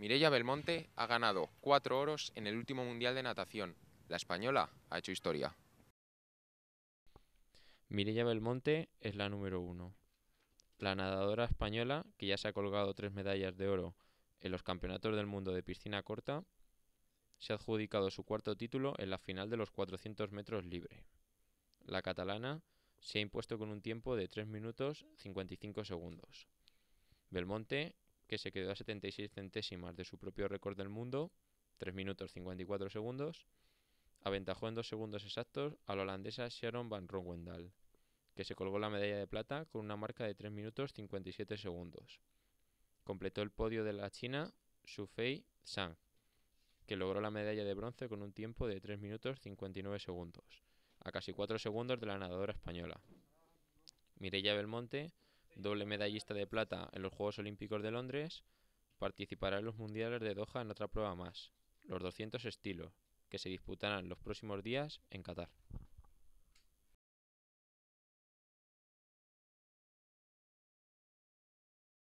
Mireia Belmonte ha ganado cuatro oros en el último Mundial de Natación. La española ha hecho historia. Mireia Belmonte es la número uno. La nadadora española, que ya se ha colgado tres medallas de oro en los Campeonatos del Mundo de Piscina Corta, se ha adjudicado su cuarto título en la final de los 400 metros libre. La catalana se ha impuesto con un tiempo de 3 minutos 55 segundos. Belmonte que se quedó a 76 centésimas de su propio récord del mundo, 3 minutos 54 segundos, aventajó en dos segundos exactos a la holandesa Sharon Van Rooyendaal, que se colgó la medalla de plata con una marca de 3 minutos 57 segundos. Completó el podio de la China Fei Zhang, que logró la medalla de bronce con un tiempo de 3 minutos 59 segundos, a casi 4 segundos de la nadadora española. Mireia Belmonte doble medallista de plata en los Juegos Olímpicos de Londres, participará en los Mundiales de Doha en otra prueba más, los 200 estilos, que se disputarán los próximos días en Qatar.